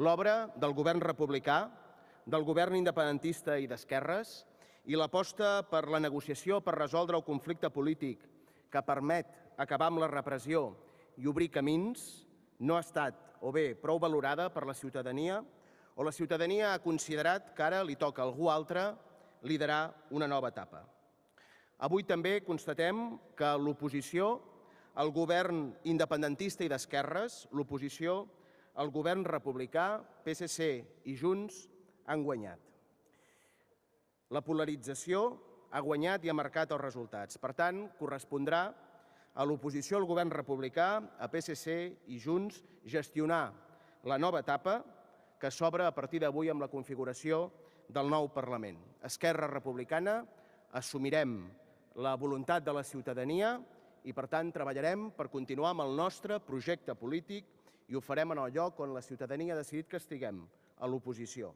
l'obra del govern republicà, del govern independentista i d'esquerres, i l'aposta per la negociació per resoldre el conflicte polític que permet acabar amb la repressió i obrir camins, no ha estat o bé prou valorada per la ciutadania o la ciutadania ha considerat que ara li toca a algú altre liderar una nova etapa. Avui també constatem que l'oposició, el govern independentista i d'esquerres, l'oposició el govern republicà, PSC i Junts han guanyat. La polarització ha guanyat i ha marcat els resultats. Per tant, correspondrà a l'oposició al govern republicà, a PSC i Junts, gestionar la nova etapa que s'obre a partir d'avui amb la configuració del nou Parlament. Esquerra Republicana assumirem la voluntat de la ciutadania i, per tant, treballarem per continuar amb el nostre projecte polític i ho farem en el lloc on la ciutadania ha decidit que estiguem, a l'oposició.